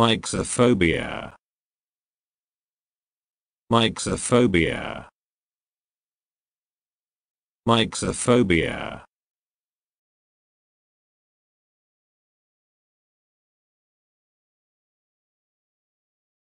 Mixophobia. Mixophobia. Mixophobia.